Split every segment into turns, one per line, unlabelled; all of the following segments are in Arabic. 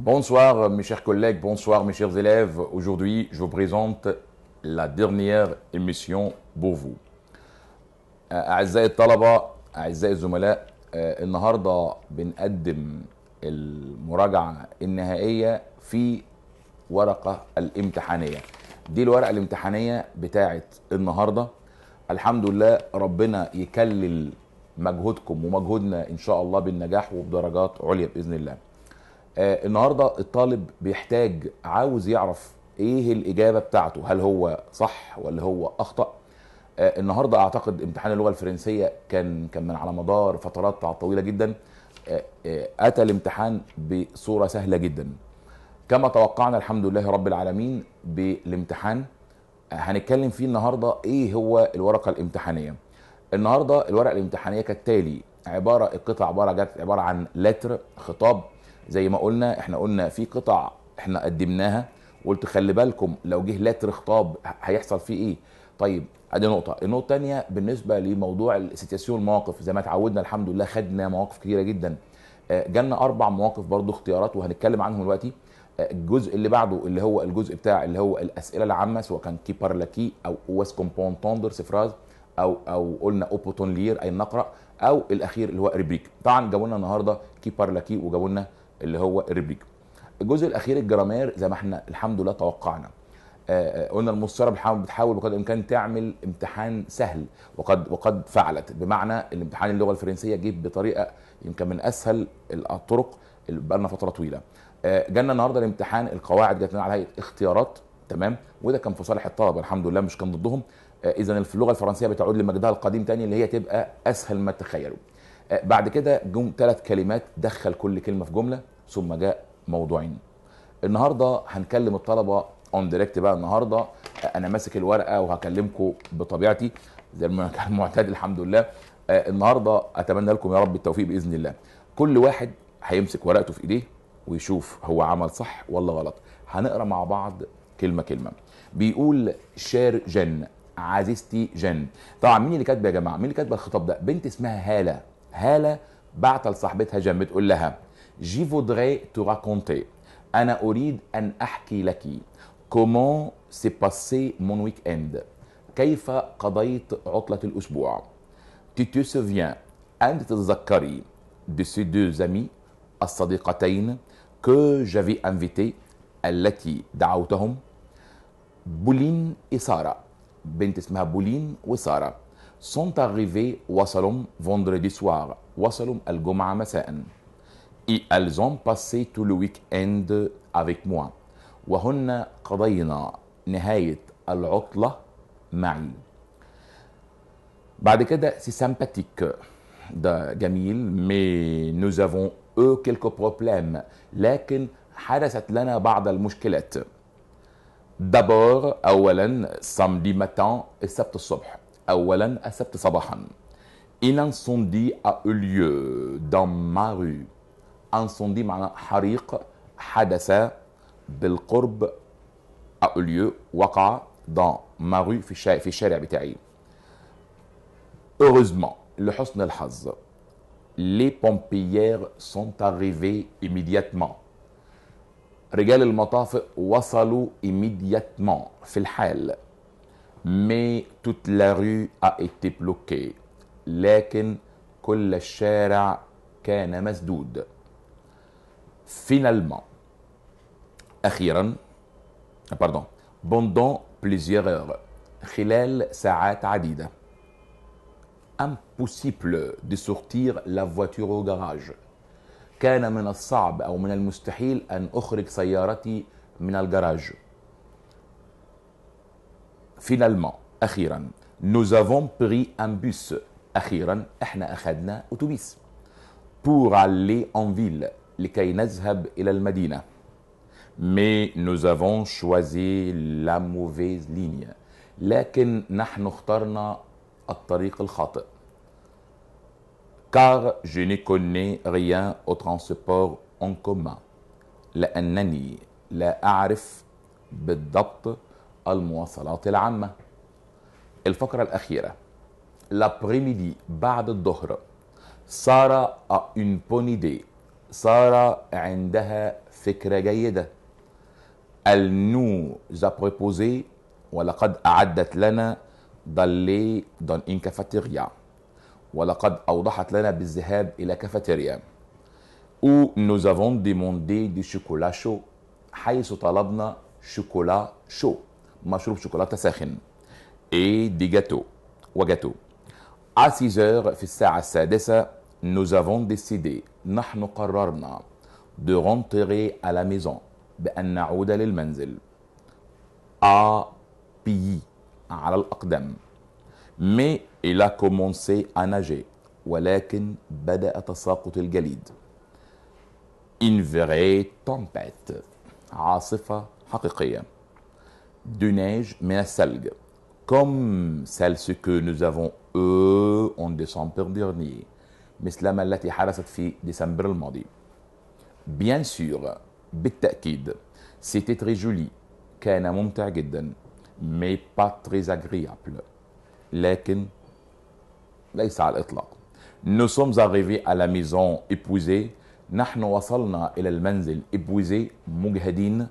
Bonsoir mes chers collègues, bonsoir mes chers élèves. Aujourd'hui, je vous présente la dernière émission pour vous. أعزائي الطلبة، أعزائي الزملاء، النهارده بنقدم المراجعة النهائية في ورقة الامتحانية. دي الورقه الامتحانيه بتاعه النهارده الحمد لله ربنا يكلل مجهودكم ومجهودنا ان شاء الله بالنجاح وبدرجات عليا باذن الله آه النهارده الطالب بيحتاج عاوز يعرف ايه الاجابه بتاعته هل هو صح ولا هو اخطا آه النهارده اعتقد امتحان اللغه الفرنسيه كان كان من على مدار فترات طويله جدا آه آه اتى الامتحان بصوره سهله جدا كما توقعنا الحمد لله رب العالمين بالامتحان آه، هنتكلم فيه النهارده ايه هو الورقه الامتحانيه النهارده الورقه الامتحانيه كالتالي عباره القطع عباره جت عباره عن لتر خطاب زي ما قلنا احنا قلنا في قطع احنا قدمناها قلت خلي بالكم لو جه لتر خطاب هيحصل فيه ايه طيب ادي نقطه النقطه الثانيه بالنسبه لموضوع السيتياسيون المواقف زي ما اتعودنا الحمد لله خدنا مواقف كتيره جدا آه، جالنا اربع مواقف برضو اختيارات وهنتكلم عنهم دلوقتي الجزء اللي بعده اللي هو الجزء بتاع اللي هو الاسئله العامه سواء كان كي بارلاكي او اوس كومبونتوندر سفراز او او قلنا اوبوتون لير اي نقرا او الاخير اللي هو ريبريك طبعا جابوا لنا النهارده كي بارلاكي وجابوا لنا اللي هو ريبريك الجزء الاخير الجرامير زي ما احنا الحمد لله توقعنا آه، آه، قلنا المستشاره بتحاول بتحاول بقدر الامكان تعمل امتحان سهل وقد وقد فعلت بمعنى الامتحان اللغه الفرنسيه جه بطريقه يمكن من اسهل الطرق بقى لنا فتره طويله آه، جانا النهارده الامتحان القواعد جت لنا على هيئه اختيارات تمام وده كان في صالح الطلبه الحمد لله مش كان ضدهم آه، اذا اللغه الفرنسيه بتعود لمجدها القديم تاني اللي هي تبقى اسهل ما تتخيلوا آه، بعد كده جم ثلاث كلمات دخل كل كلمه في جمله ثم جاء موضوعين النهارده هنكلم الطلبه اون دايركت بقى النهارده انا ماسك الورقه وهكلمكم بطبيعتي زي ما كان معتاد الحمد لله النهارده اتمنى لكم يا رب التوفيق باذن الله كل واحد هيمسك ورقته في ايديه ويشوف هو عمل صح ولا غلط هنقرا مع بعض كلمه كلمه بيقول شار جن عزيزتي جن طبعا مين اللي كاتبه يا جماعه مين اللي كاتبه الخطاب ده بنت اسمها هاله هاله بعت لصاحبتها جن بتقول لها جي فودري تو راكونتي انا اريد ان احكي لك كومون سي باسي مون ويك اند كيف قضيت عطلة الأسبوع تي تو سوفيان أنت تتذكري دو سي دو زامي الصديقتين que j'avais invité التي دعوتهم بولين إسارة بنت اسمها بولين وسارة sont arrivés وصلوا vendredi soir وصلوا الجمعة مساء et elles ont passé tout le week-end avec moi وهن قضينا نهاية العطلة معي بعد كده سي sympathique ده جميل mais nous avons او كيلكو بروبليم لكن حدثت لنا بعض المشكلات دابور اولا سامدي ماتان السبت الصبح اولا السبت صباحا Un incendie a eu lieu dans ma rue. Incendie معنى حريق حدث بالقرب a eu lieu وقع dans ma rue في الشارع, في الشارع بتاعي. Heureusement لحسن الحظ les pompiers sont arrivés immédiatement. رجال المطاف وصلوا immédiatement في Mais toute la rue a été bloquée. لكن كل الشارع كان مسدود. Finalement, أخيراً, ah, pardon, pendant plusieurs heures, خلال ساعات عديدة impossible de sortir la voiture au garage. كان من الصعب أو من Finalement, nous avons pris un bus. Pour aller en ville, لكي نذهب إلى Mais nous avons choisi la mauvaise ligne. لكن الطريق الخاطئ car je ne connais rien au transport en commun لأنني لا أعرف بالضبط المواصلات العامة الفقرة الأخيرة لابريميدي بعد الظهر سارة a une bonne idée سارة عندها فكرة جيدة elle nous a proposé ولقد أعدت لنا ضلي دون إن كافاتيريا ولقد أوضحت لنا بالذهاب إلى كافاتيريا او nous avons demandé دي شوكولا شو حيث طلبنا شوكولا شو مشروب شوكولاتة ساخن اي دي جاتو وجاتو à 6 heures في الساعة السادسة نو زافون ديسيدي نحن قررنا دو rentrer ا لا ميزون بأن نعود للمنزل à بيي على الأقدام Mais il a commencé à nager ولكن بدأ تساقط الجليد Une vraie tempête عاصفة حقيقية De neige من الثلج Comme celle que nous avons eu en décembre dernier مثلما التي حدثت في ديسمبر الماضي Bien sûr بالتأكيد C'était très joli كان ممتع جدا mais pas très agréable. لكن ليس على الإطلاق. Nous sommes arrivés à la maison épuisés. نحن وصلنا إلى المنزل إبوزي مجهدين.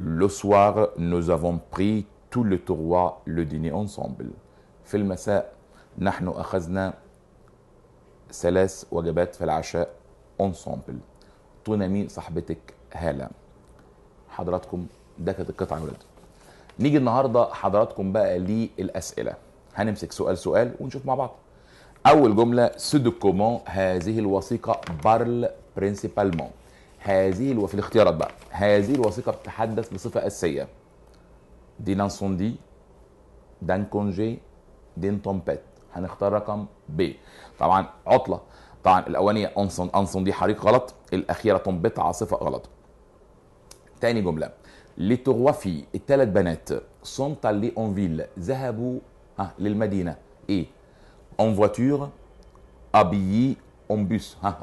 Le soir, nous avons pris tout le trois le dîner ensemble. في المساء نحن أخذنا ثلاث وجبات في العشاء انسامبل تونامي صاحبتك هاله حضراتكم ده كانت القطعه يا ولاد نيجي النهارده حضراتكم بقى للاسئله هنمسك سؤال سؤال ونشوف مع بعض اول جمله كومون هذه الوثيقه بارل برينسيبالمون هذه الو... في الاختيارات بقى هذه الوثيقه بتتحدث بصفه اساسيه دي دي دان كونجي دين تومبيت هنختار رقم ب طبعا عطله طبعا الاولانيه انسون انسون دي حريق غلط الاخيره تومبيت عاصفه غلط تاني جمله Les trois filles et Talat Banet sont allés en ville, Zahabou, ah, l'île Madina, et en voiture, habillées en bus, ah,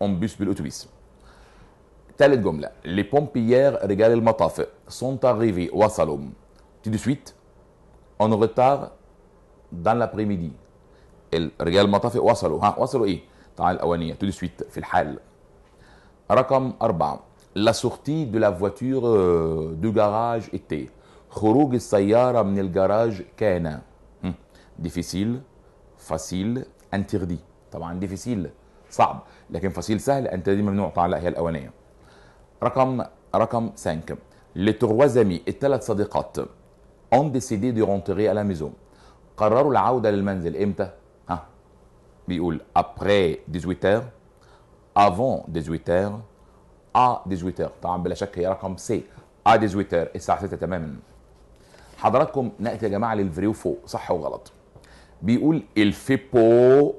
en bus de l'autobus. Talat Gomla, les pompières régal le Mataf sont arrivés au Asalom, tout de suite, en retard, dans l'après-midi. Régal el Mataf ah, et Wassalom, ah, Wassalom, et, tout de suite, fil hal. Rakam Arbam la sortie de la voiture euh, du garage était Khurug Sayyara Amnel Garage Kana. Hmm. Difficile, facile, interdit. طبعا difficile, صعب لكن facile سهل interdit ممنوع طبعا لا هي الاولانيه. رقم رقم 5 Les trois amis et trois صديقات ont décidé de rentrer à la maison. قرروا العودة للمنزل إمتى؟ ها بيقول après 18 h avant 18 h ا 18 طبعا بلا شك هي رقم سي ا 18 الساعه 6 تماما حضراتكم ناتي يا جماعه للفريو فو صح وغلط بيقول الفيبو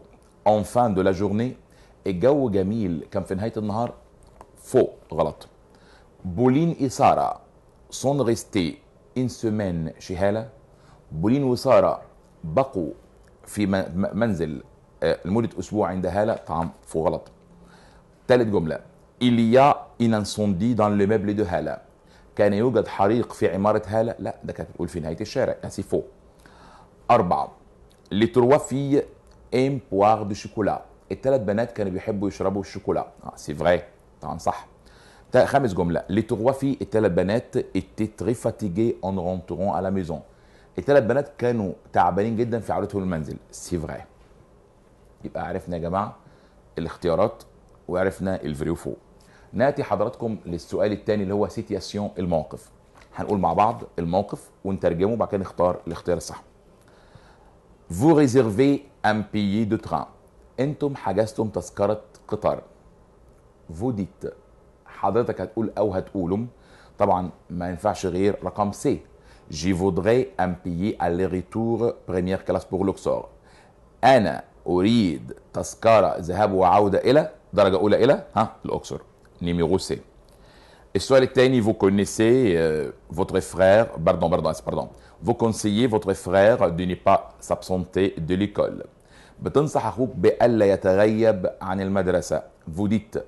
اون فان دو لا جورني الجو جميل كان في نهايه النهار فو غلط بولين إسارة سون ريستي إن سومين شهالة بولين وسارة بقوا في منزل آه، لمدة أسبوع عند هالة طعم فو غلط ثالث جملة il y a دان incendie dans le meuble de كان يوجد حريق في عمارة هالا لا ده كانت بتقول في نهاية الشارع ناسي فو أربعة لتروا في إم بواغ دو شوكولا chocolat الثلاث بنات كانوا بيحبوا يشربوا الشوكولا اه سي فري طبعا صح خامس جملة لتروا في filles الثلاث بنات إتي تري فاتيجي أون رونتورون على ميزون الثلاث بنات كانوا تعبانين جدا في عودتهم للمنزل سي فري يبقى عرفنا يا جماعة الاختيارات وعرفنا الفري فوق ناتي حضراتكم للسؤال الثاني اللي هو سيتياسيون الموقف هنقول مع بعض الموقف ونترجمه وبعد كده نختار الاختيار الصح vous réservez un billet de train انتم حجزتم تذكرة قطار vous dites حضرتك هتقول او هتقولم طبعا ما ينفعش غير رقم سي جي فودري ان بيي الي ريتور بريمير كلاس بور لوكسور انا اريد تذكره ذهاب وعوده الى درجه اولى الى ها الاقصر numéro C. Et soit l'éteigne, vous connaissez euh, votre frère, pardon, pardon, pardon, vous conseillez votre frère de ne pas s'absenter de l'école. Vous dites,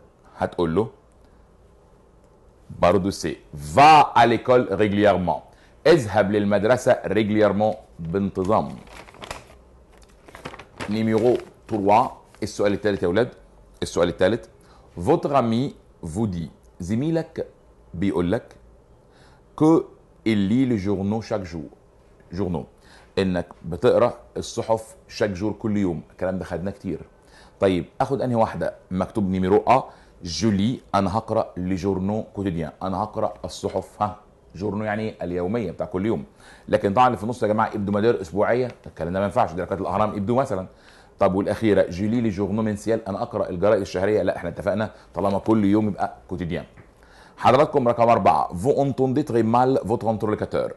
va à l'école régulièrement. اذهب للمدرسة régulièrement Numéro 3, le les enfants, la soit troisième. Votre ami فودي زميلك بيقول لك كو اللي lit les journaux chaque jour انك بتقرا الصحف شاك جور كل يوم الكلام ده خدناه كتير طيب اخد انهي واحده مكتوب نيميرو ا جولي انا هقرا لجورنو كوتيديان انا هقرا الصحف ها جورنو يعني اليوميه بتاع كل يوم لكن طبعا اللي في النص يا جماعه ابدو مدار اسبوعيه الكلام ده ما ينفعش دركات الاهرام ابدو مثلا طب والاخيره جيلي لي جورنو منسيال انا اقرا الجرائد الشهريه لا احنا اتفقنا طالما كل يوم يبقى كوتيديان حضراتكم رقم أربعة فو انتوندي تري مال فوتر كونتروليكاتور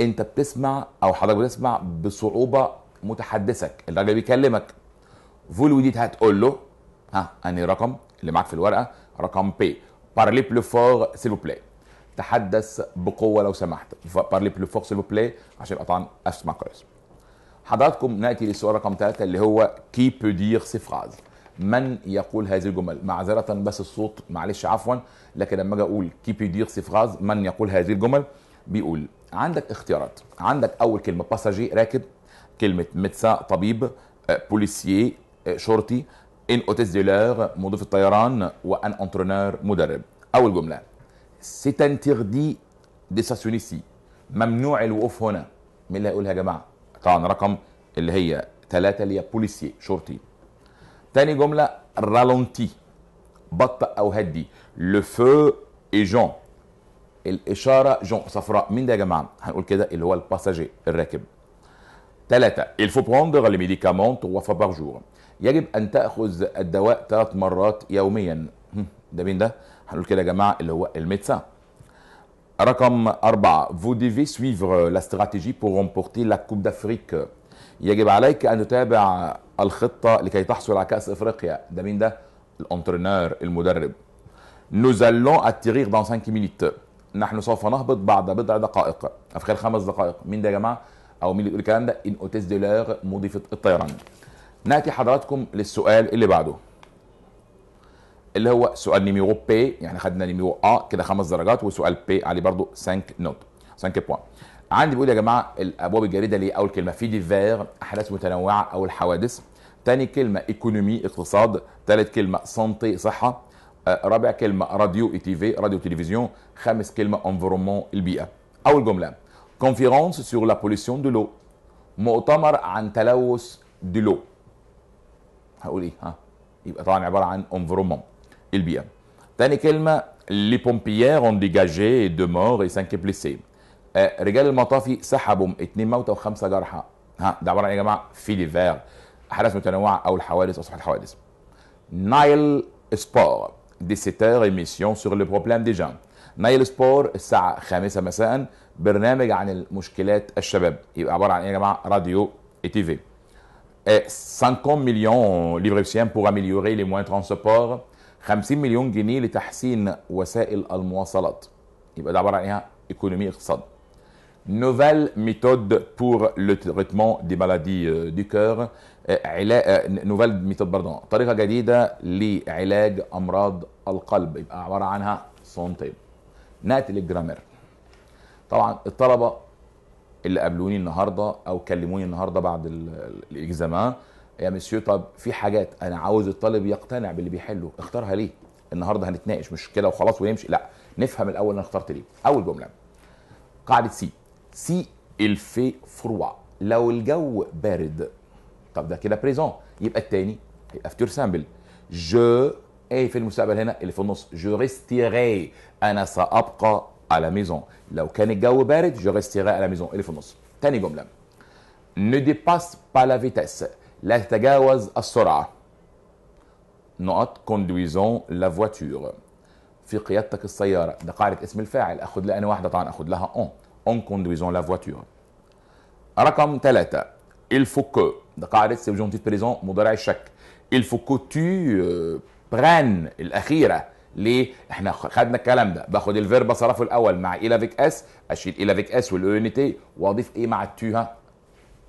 انت بتسمع او حضرتك بتسمع بصعوبه متحدثك الراجل بيكلمك فولو ديت هتقول له ها انهي رقم اللي معاك في الورقه رقم بي بارلي بلو فور سيلو بلاي تحدث بقوه لو سمحت بارلي بلو فور سيلو بلاي عشان طبعا اسمع كويس حضراتكم ناتي للسؤال رقم ثلاثة اللي هو كي بو دير سي فراز من يقول هذه الجمل معذرة بس الصوت معلش عفوا لكن لما اجي اقول كي بو دير سي فراز من يقول هذه الجمل بيقول عندك اختيارات عندك اول كلمة باساجي راكب كلمة ميدسا طبيب بوليسيي آه، آه، شرطي ان اوتيس دي لور مضيف الطيران وان انترونور مدرب اول جملة سي انتيردي دي ساسيونيسي ممنوع الوقوف هنا مين اللي هيقولها يا جماعه طبعا رقم اللي هي ثلاثة اللي هي بوليسي شرطي تاني جمله رالونتي بطئ او هدي لو فو اي جون الاشاره جون صفراء مين ده يا جماعه هنقول كده اللي هو الباساجي الراكب ثلاثة il faut prendre les médicaments trois fois par jour يجب أن تأخذ الدواء ثلاث مرات يوميا ده مين ده؟ هنقول كده يا جماعة اللي هو الميدسان رقم أربعة vous devez suivre la stratégie pour remporter la Coupe d'Afrique يجب عليك أن تتابع الخطة لكي تحصل على كأس إفريقيا ده مين ده؟ الأنترنور المدرب Nous allons atterrir dans 5 minutes نحن سوف نهبط بعد بضع دقائق في خلال خمس دقائق مين ده يا جماعة؟ أو مين اللي بيقول الكلام ده؟ إن أوتيس دولار مضيفة الطيران نأتي حضراتكم للسؤال اللي بعده اللي هو سؤال نيميرو بي يعني خدنا نيميرو ا كده خمس درجات وسؤال بي عليه برضو 5 نوت 5 بوان عندي بيقول يا جماعه الابواب الجريده ليه اول كلمه في ديفير احداث متنوعه او الحوادث ثاني كلمه ايكونومي اقتصاد ثالث كلمه سانتي صحه آه، رابع كلمه راديو اي تي في راديو تلفزيون خامس كلمه انفيرومون البيئه اول جمله كونفيرونس سور لا بوليسيون دو لو مؤتمر عن تلوث دو لو هقول ايه ها يبقى طبعا عباره عن انفيرومون البيئة bien. ثاني لي بومبيير اون ديجاجي دو مور اي cinq بليسي رجال المطافي سحبوا اثنين موتى وخمسه جرحى ها ده عباره عن يا جماعه في ديفير احداث متنوعه او الحوادث اصبحت حوادث الحوادث نايل سبور دي سيتور ايميسيون سور لو بروبليم دي جان نايل سبور الساعه 5 مساء برنامج عن المشكلات الشباب يبقى عباره عن يا جماعه راديو اي تي في 50 مليون ليفريسيان بور اميليوري لي موان ترانسبور 50 مليون جنيه لتحسين وسائل المواصلات يبقى ده عباره عن ايه ايكونومي اقتصاد نوفال ميثود بور لو تريتمون دي مالادي دو كور علاج نوفال euh, ميثود pardon طريقه جديده لعلاج امراض القلب يبقى عباره عنها صنتين ناتي للجرامر طبعا الطلبه اللي قابلوني النهارده او كلموني النهارده بعد الاكزامان يا مسيو طب في حاجات انا عاوز الطالب يقتنع باللي بيحله اختارها ليه النهارده هنتناقش مش كده وخلاص ونمشي لا نفهم الاول انا اخترت ليه اول جمله قاعده سي سي الفي فروا لو الجو بارد طب ده كده بريزون يبقى الثاني هيبقى فيتور سامبل جو ايه في المستقبل هنا اللي في النص جو ريستيغي انا سابقى على ميزون لو كان الجو بارد جو ريستيغي على ميزون اللي في النص ثاني جمله ne dépasse pas la vitesse لا تتجاوز السرعة نقط كوندويزون لا فواتور في قيادتك السيارة ده قاعدة اسم الفاعل أخد لها أنا واحدة طبعا أخد لها أون أون كوندويزون لا فواتور رقم ثلاثة الفوكو ده قاعدة سيبجونتيف بريزون مضارع الشك الفوكو تو بران الأخيرة ليه؟ احنا خدنا الكلام ده باخد الفيرب اصرفه الاول مع ايلافيك اس اشيل ايلافيك اس والاونيتي ان تي واضيف ايه مع التو ها؟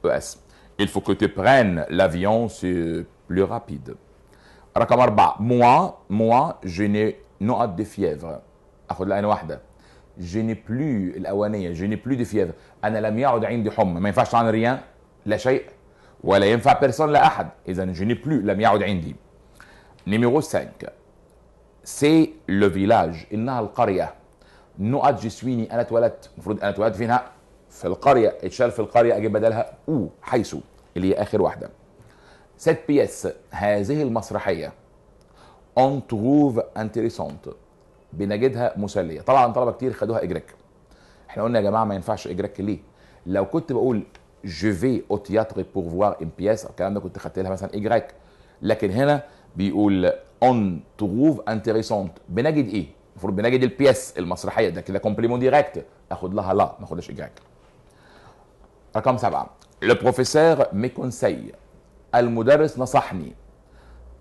او اس il faut que tu prennes l'avion, c'est euh, plus rapide. moi, moi, je n'ai non ah, de fièvre. Je n'ai plus l'awaniya, je n'ai plus de fièvre. Hum. je n'ai plus la fièvre. Numéro 5, c'est le village. je suis à la toilette. في القريه اتشال في القريه اجيب بدلها او حيث اللي هي اخر واحده سيت بيس هذه المسرحيه اون تروف انتريسونت بنجدها مسليه طبعا طلبه كتير خدوها اجريك احنا قلنا يا جماعه ما ينفعش اجريك ليه لو كنت بقول جو في او تياتر بور فوار ان بياس الكلام ده كنت خدت لها مثلا اجريك لكن هنا بيقول اون تروف انتريسونت بنجد ايه المفروض بنجد البيس المسرحيه ده كده كومبليمون ديريكت اخد لها لا ما اخدش اجريك رقم سبعة البروفيسور ميكونسي المدرس نصحني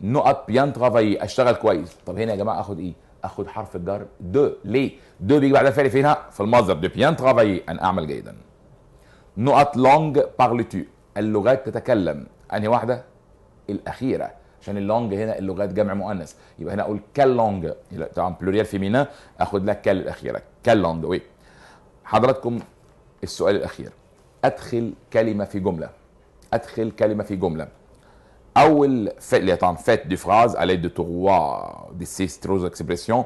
نقط بيان ترافاي اشتغل كويس طب هنا يا جماعه اخد ايه اخد حرف الجر دو ليه دو بيجي بعدها فعل فين في المصدر دو بيان ترافاي ان اعمل جيدا نقط لونج بارليتو اللغات تتكلم انهي واحده الاخيره عشان اللونج هنا اللغات جمع مؤنث يبقى هنا اقول كال لونج طبعا بلوريال فيمينا اخد لك كال الاخيره كال لونج وي حضراتكم السؤال الاخير ادخل كلمه في جمله ادخل كلمه في جمله اول اللي طبعا فات دي فراز على دو تروا دي سي تروز اكسبريسيون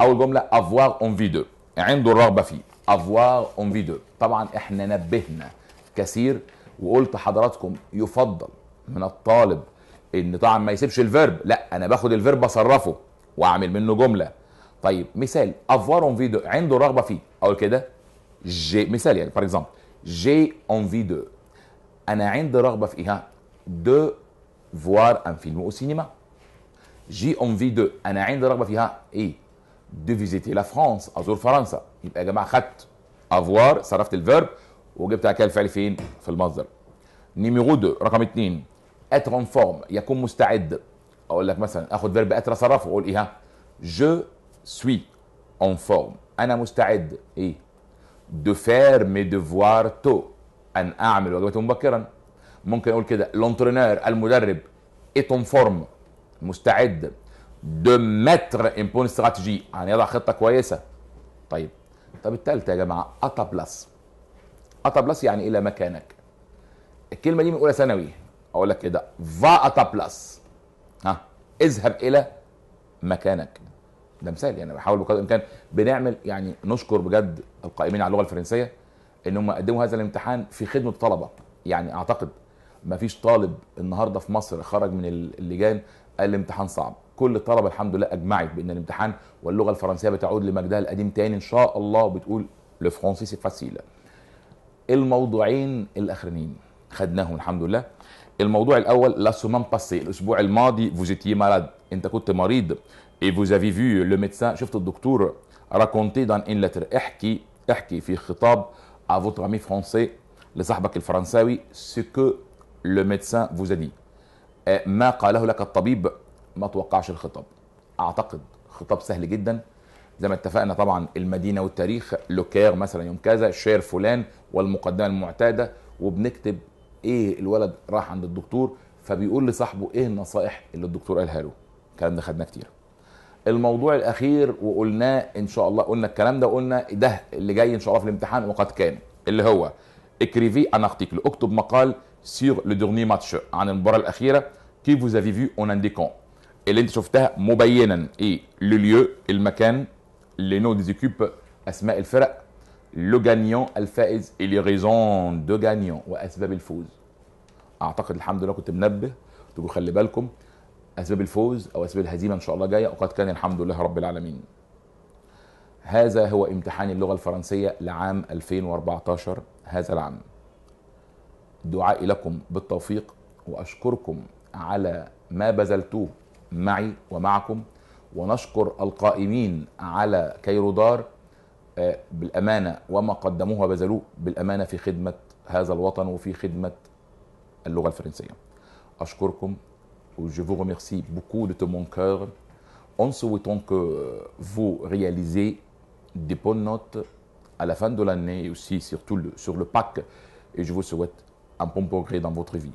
اول جمله افوار في دو عنده الرغبه فيه افوار في دو طبعا احنا نبهنا كثير وقلت حضراتكم يفضل من الطالب ان طبعا ما يسيبش الفيرب لا انا باخد الفيرب اصرفه واعمل منه جمله طيب مثال افوار اونفي دو عنده رغبه فيه اقول كده جي مثال يعني فور اكزامبل j'ai envie de انا عندي رغبه في دو فوار ان فيلم او سينما جي في دو انا عندي رغبه فيها ايه دو فيزيتي لا فرانس ازور فرنسا يبقى يا جماعه خدت افوار صرفت الفيرب وجبت على الفعل فين في المصدر نيميرو دو رقم اثنين اتر اون فورم يكون مستعد اقول لك مثلا اخد فيرب اتر اصرفه اقول ايه ها جو سوي اون فورم انا مستعد ايه de faire mes devoirs tôt ان اعمل واجباتي مبكرا ممكن اقول كده لونترينير المدرب est en forme مستعد de mettre une bonne stratégie يعني يضع خطه كويسه طيب طب الثالثه يا جماعه اتا بلس اتا بلس يعني الى مكانك الكلمه دي من اولى ثانوي اقول لك كده فا اتا بلس ها اذهب الى مكانك ده مثال يعني بحاول بقدر الامكان بنعمل يعني نشكر بجد القائمين على اللغه الفرنسيه ان هم قدموا هذا الامتحان في خدمه الطلبه يعني اعتقد ما فيش طالب النهارده في مصر خرج من اللجان قال الامتحان صعب كل الطلبه الحمد لله اجمعت بان الامتحان واللغه الفرنسيه بتعود لمجدها القديم تاني ان شاء الله وبتقول لو فرونسي سي فاسيل الموضوعين الاخرانيين خدناهم الحمد لله الموضوع الاول لا سومان باسي الاسبوع الماضي فوزيتي مالاد انت كنت مريض Et vous avez vu le médecin, شفت الدكتور raconter dans une lettre احكي احكي في خطاب à votre ami français لصاحبك الفرنساوي ce que le médecin vous a dit. ما قاله لك الطبيب ما توقعش الخطاب. اعتقد خطاب سهل جدا زي ما اتفقنا طبعا المدينه والتاريخ لوكير مثلا يوم كذا شير فلان والمقدمه المعتاده وبنكتب ايه الولد راح عند الدكتور فبيقول لصاحبه ايه النصائح اللي الدكتور قالها له الكلام ده خدناه كتير الموضوع الاخير وقلناه ان شاء الله قلنا الكلام ده قلنا ده اللي جاي ان شاء الله في الامتحان وقد كان اللي هو اكريفي ان ارتيكل اكتب مقال سير لو دورني ماتش عن المباراه الاخيره كي فو افي فيو اون انديكون اللي انت شفتها مبينا ايه لو ليو المكان لي نو ديزيكوب اسماء الفرق لو غانيون الفائز لي ريزون دو غانيون واسباب الفوز اعتقد الحمد لله كنت منبه تقول خلي بالكم اسباب الفوز او اسباب الهزيمه ان شاء الله جايه وقد كان الحمد لله رب العالمين هذا هو امتحان اللغه الفرنسيه لعام 2014 هذا العام دعائي لكم بالتوفيق واشكركم على ما بذلتوه معي ومعكم ونشكر القائمين على كيرودار آه، بالامانه وما قدموه وبذلوه بالامانه في خدمه هذا الوطن وفي خدمه اللغه الفرنسيه اشكركم Je vous remercie beaucoup de tout mon cœur en souhaitant que euh, vous réalisez des bonnes notes à la fin de l'année et aussi surtout sur le PAC. Et je vous souhaite un bon progrès dans votre vie.